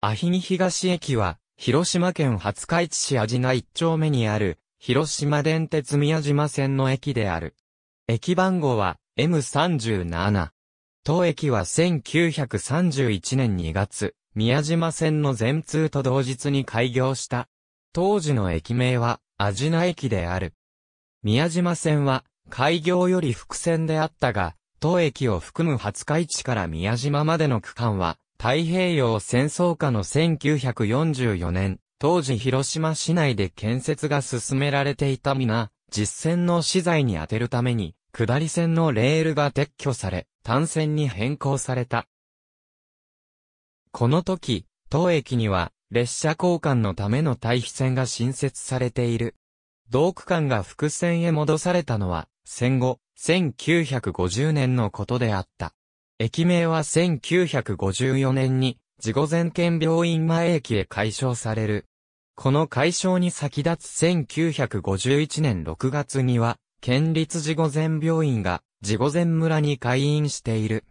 アヒニ東駅は、広島県廿日市市味名一丁目にある、広島電鉄宮島線の駅である。駅番号は M37。当駅は1931年2月、宮島線の全通と同日に開業した。当時の駅名は、味名駅である。宮島線は、開業より伏線であったが、当駅を含む廿日市から宮島までの区間は、太平洋戦争下の1944年、当時広島市内で建設が進められていた皆、実戦の資材に充てるために、下り線のレールが撤去され、単線に変更された。この時、当駅には、列車交換のための対比線が新設されている。同区間が複線へ戻されたのは、戦後、1950年のことであった。駅名は1954年に、事後前県病院前駅へ解消される。この解消に先立つ1951年6月には、県立事後前病院が、事後前村に開院している。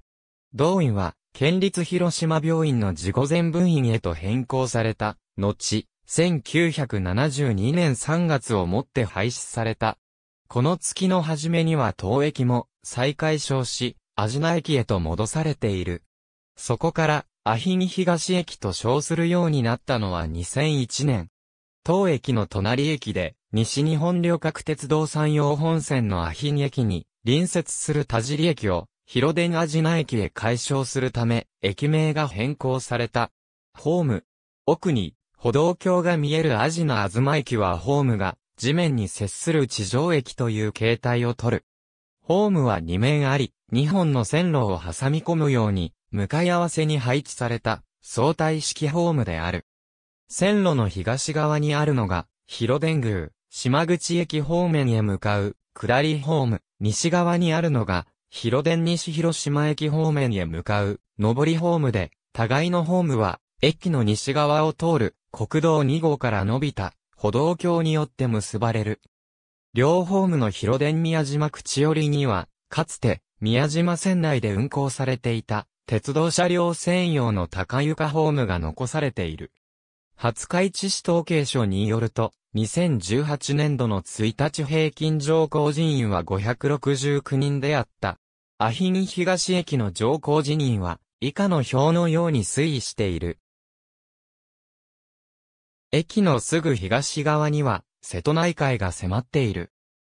同院は、県立広島病院の事後前分院へと変更された、後、1972年3月をもって廃止された。この月の初めには当駅も再解消し、アジナ駅へと戻されている。そこから、アヒニ東駅と称するようになったのは2001年。当駅の隣駅で、西日本旅客鉄道山陽本線のアヒニ駅に、隣接する田尻駅を、広電アジナ駅へ解消するため、駅名が変更された。ホーム。奥に、歩道橋が見えるアジナあずま駅はホームが、地面に接する地上駅という形態をとる。ホームは2面あり、2本の線路を挟み込むように、向かい合わせに配置された、相対式ホームである。線路の東側にあるのが、広電宮、島口駅方面へ向かう、下りホーム、西側にあるのが、広電西広島駅方面へ向かう、上りホームで、互いのホームは、駅の西側を通る、国道2号から伸びた、歩道橋によって結ばれる。両ホームの広電宮島口寄りには、かつて、宮島線内で運行されていた、鉄道車両専用の高床ホームが残されている。廿日市市統計所によると、2018年度の1日平均乗降人員は569人であった。アヒニ東駅の乗降人員は、以下の表のように推移している。駅のすぐ東側には、瀬戸内海が迫っている。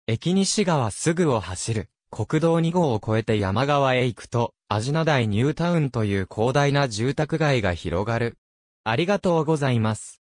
駅西側すぐを走る。国道2号を越えて山側へ行くと、アジナ台ニュータウンという広大な住宅街が広がる。ありがとうございます。